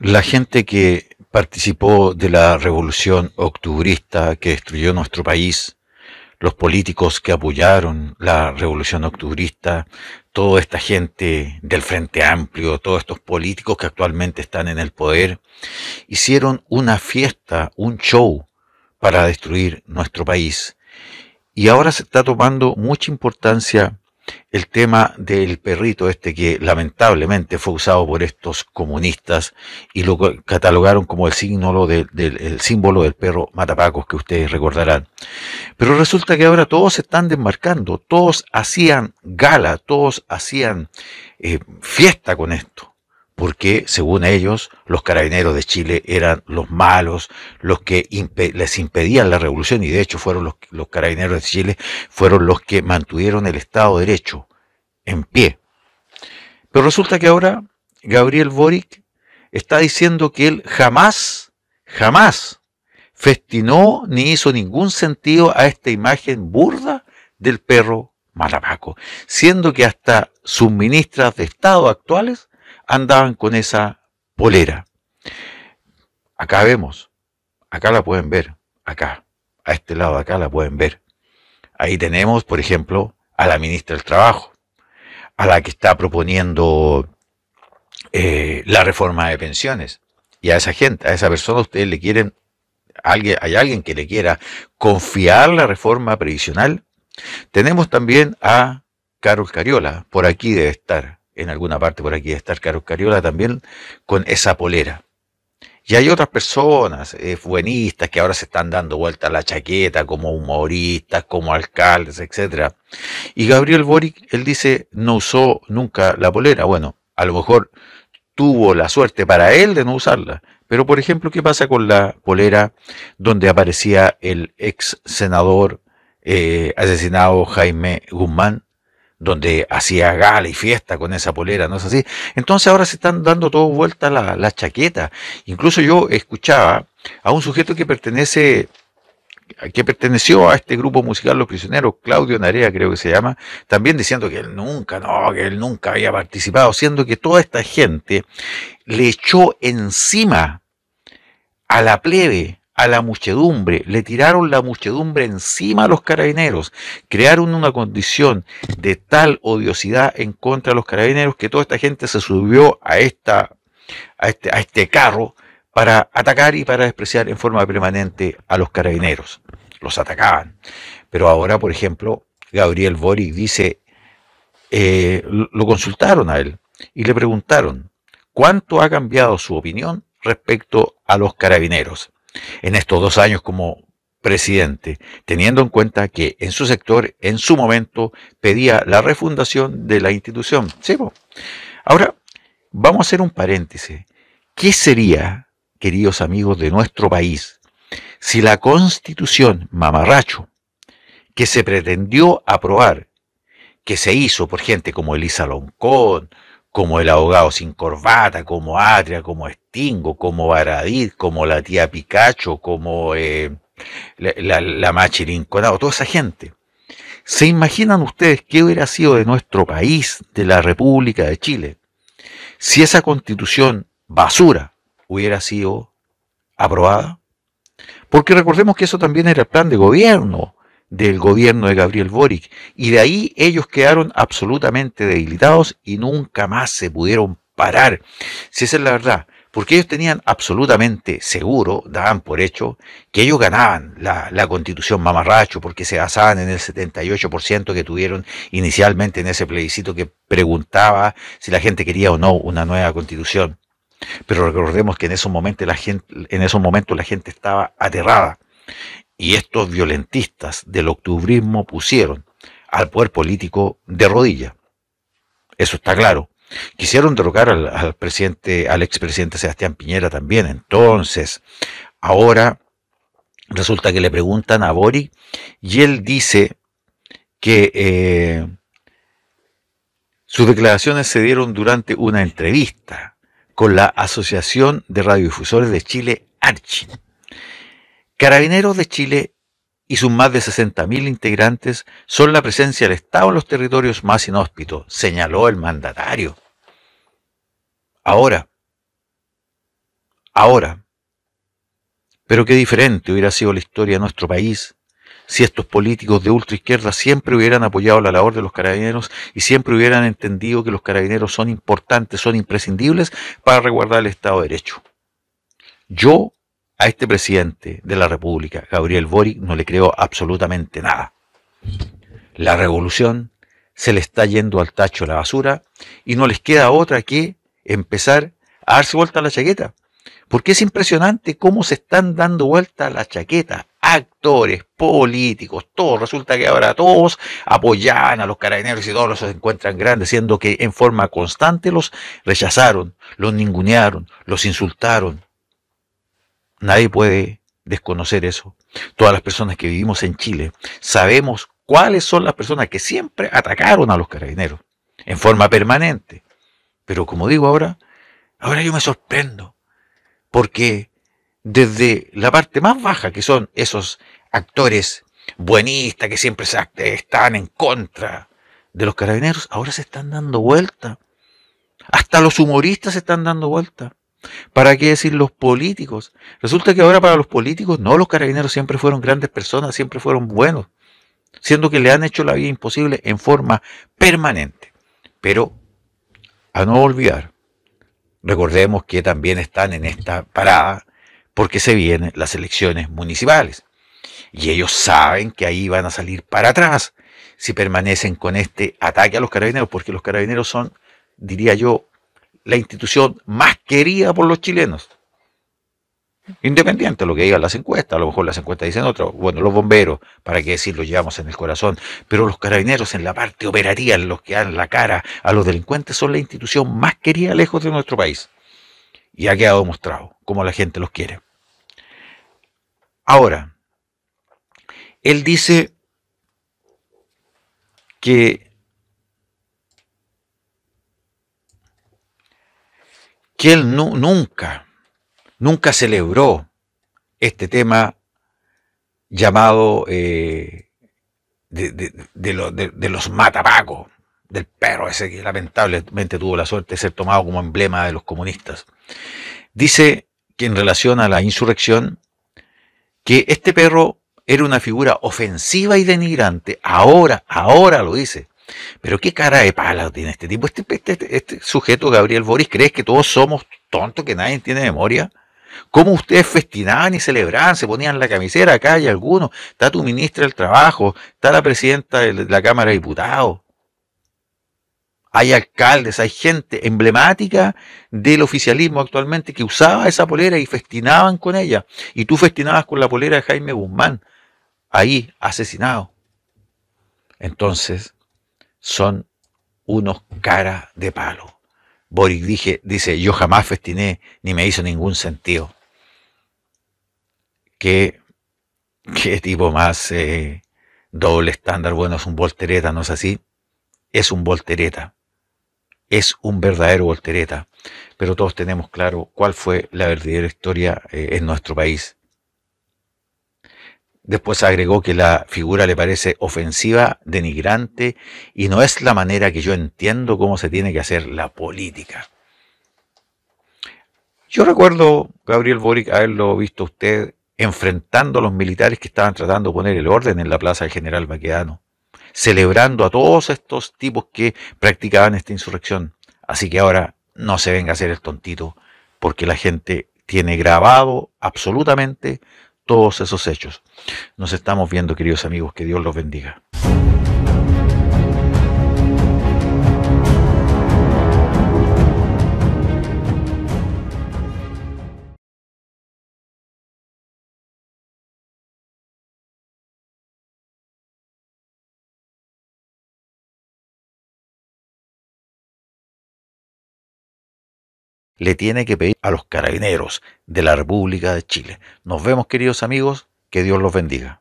La gente que participó de la revolución octubrista que destruyó nuestro país, los políticos que apoyaron la revolución octubrista, toda esta gente del Frente Amplio, todos estos políticos que actualmente están en el poder, hicieron una fiesta, un show para destruir nuestro país. Y ahora se está tomando mucha importancia el tema del perrito este que lamentablemente fue usado por estos comunistas y lo catalogaron como el, símbolo del, del símbolo del perro matapacos que ustedes recordarán. Pero resulta que ahora todos se están desmarcando, todos hacían gala, todos hacían eh, fiesta con esto porque según ellos los carabineros de Chile eran los malos, los que les impedían la revolución y de hecho fueron los, carabineros de Chile, fueron los que mantuvieron el Estado de Derecho en pie. Pero resulta que ahora Gabriel Boric está diciendo que él jamás, jamás festinó ni hizo ningún sentido a esta imagen burda del perro Malabaco, siendo que hasta sus ministras de Estado actuales andaban con esa polera. Acá vemos, acá la pueden ver, acá, a este lado de acá la pueden ver. Ahí tenemos, por ejemplo, a la ministra del Trabajo, a la que está proponiendo eh, la reforma de pensiones. Y a esa gente, a esa persona, ustedes le quieren, alguien, hay alguien que le quiera confiar la reforma previsional. Tenemos también a Carol Cariola, por aquí debe estar, en alguna parte por aquí de estar Carlos Cariola también con esa polera. Y hay otras personas, eh, que ahora se están dando vuelta a la chaqueta como humoristas, como alcaldes, etc. Y Gabriel Boric, él dice, no usó nunca la polera. Bueno, a lo mejor tuvo la suerte para él de no usarla. Pero, por ejemplo, ¿qué pasa con la polera donde aparecía el ex senador eh, asesinado Jaime Guzmán? donde hacía gala y fiesta con esa polera, ¿no es así? Entonces ahora se están dando todo vuelta la chaqueta, Incluso yo escuchaba a un sujeto que pertenece que perteneció a este grupo musical Los Prisioneros, Claudio Narea creo que se llama, también diciendo que él nunca, no, que él nunca había participado, siendo que toda esta gente le echó encima a la plebe a la muchedumbre, le tiraron la muchedumbre encima a los carabineros, crearon una condición de tal odiosidad en contra de los carabineros que toda esta gente se subió a, este, este, carro para atacar y para despreciar en forma permanente a los carabineros. Los atacaban. Pero ahora, por ejemplo, Gabriel Boric dice, eh, lo consultaron a él y le preguntaron cuánto ha cambiado su opinión respecto a los carabineros en estos dos años como presidente, teniendo en cuenta que en su sector, en su momento, pedía la refundación de la institución. Ahora, vamos a hacer un paréntesis. ¿Qué sería, queridos amigos de nuestro país, si la constitución mamarracho, que se pretendió aprobar, que se hizo por gente como Elisa Loncón, como el abogado sin corbata, como Atria, como Estingo, como Baradit, como la tía Picacho, como eh, la, la, toda esa gente. ¿Se imaginan ustedes qué hubiera sido de nuestro país, de la República de Chile, si esa constitución basura hubiera sido aprobada? Porque recordemos que eso también era el plan de gobierno del gobierno de Gabriel Boric. Y de ahí ellos quedaron absolutamente debilitados y nunca más se pudieron parar. Si esa es la verdad, porque ellos tenían absolutamente seguro, daban por hecho, que ellos ganaban la, constitución mamarracho, porque se basaban en el 78% que tuvieron inicialmente en ese plebiscito que preguntaba si la gente quería o no una nueva constitución. Pero recordemos que en esos momentos la gente, en esos momentos la gente estaba aterrada y estos violentistas del octubrismo pusieron al poder político de rodillas. Eso está claro. Quisieron derrocar al, presidente, al expresidente Sebastián Piñera también. Entonces, ahora resulta que le preguntan a Bori y él dice que eh, sus declaraciones se dieron durante una entrevista con la Asociación de Radiodifusores de Chile, Archin. Carabineros de Chile y sus más de 60.000 integrantes son la presencia del Estado en los territorios más inhóspitos, señaló el mandatario. Ahora, ahora, pero qué diferente hubiera sido la historia de nuestro país si estos políticos de ultraizquierda siempre hubieran apoyado la labor de los carabineros y siempre hubieran entendido que los carabineros son importantes, son imprescindibles para resguardar el Estado de Derecho. Yo a este presidente de la República, Gabriel Boric, no le creo absolutamente nada. La revolución se le está yendo al tacho la basura y no les queda otra que empezar a darse vuelta a la chaqueta. Porque es impresionante cómo se están dando vuelta a la chaqueta. Actores, políticos, todos. Resulta que ahora todos apoyan a los carabineros y todos los encuentran grandes, siendo que en forma constante los rechazaron, los ningunearon, los insultaron, Nadie puede desconocer eso. Todas las personas que vivimos en Chile sabemos cuáles son las personas que siempre atacaron a los carabineros en forma permanente. Pero como digo ahora, ahora yo me sorprendo porque desde la parte más baja, que son esos actores buenistas que siempre están en contra de los carabineros, ahora se están dando vuelta. Hasta los humoristas se están dando vuelta. ¿Para qué decir los políticos? Resulta que ahora para los políticos, no, los carabineros siempre fueron grandes personas, siempre fueron buenos, siendo que le han hecho la vida imposible en forma permanente. Pero a no olvidar, recordemos que también están en esta parada porque se vienen las elecciones municipales. Y ellos saben que ahí van a salir para atrás si permanecen con este ataque a los carabineros, porque los carabineros son, diría yo, la institución más querida por los chilenos. Independiente de lo que digan las encuestas, a lo mejor las encuestas dicen otro, bueno, los bomberos, para qué decir, los llevamos en el corazón, pero los carabineros en la parte operativa, los que dan la cara a los delincuentes, son la institución más querida lejos de nuestro país. Y ha quedado demostrado cómo la gente los quiere. Ahora, él dice que que él nunca, nunca celebró este tema llamado eh, de, de, los matapacos, del perro ese que lamentablemente tuvo la suerte de ser tomado como emblema de los comunistas. Dice que en relación a la insurrección, que este perro era una figura ofensiva y denigrante, ahora, ahora lo dice, pero qué cara de pala tiene este tipo. Este, este, este, este sujeto, Gabriel Boris, ¿crees que todos somos tontos, que nadie tiene memoria? ¿Cómo ustedes festinaban y celebraban? Se ponían la camisera, acá hay algunos. Está tu ministra del Trabajo, está la presidenta de la Cámara de Diputados. Hay alcaldes, hay gente emblemática del oficialismo actualmente que usaba esa polera y festinaban con ella. Y tú festinabas con la polera de Jaime Guzmán, ahí asesinado. Entonces, son unos cara de palo. Boric dije, dice, yo jamás festiné ni me hizo ningún sentido. ¿Qué, tipo más eh, doble estándar? Bueno, es un voltereta, ¿no es así? Es un voltereta. Es un verdadero voltereta. Pero todos tenemos claro cuál fue la verdadera historia eh, en nuestro país. Después agregó que la figura le parece ofensiva, denigrante, y no es la manera que yo entiendo cómo se tiene que hacer la política. Yo recuerdo, Gabriel Boric, haberlo visto usted enfrentando a los militares que estaban tratando de poner el orden en la plaza del general Baquedano, celebrando a todos estos tipos que practicaban esta insurrección. Así que ahora no se venga a hacer el tontito, porque la gente tiene grabado absolutamente todos esos hechos. Nos estamos viendo, queridos amigos, que Dios los bendiga. le tiene que pedir a los carabineros de la República de Chile. Nos vemos queridos amigos, que Dios los bendiga.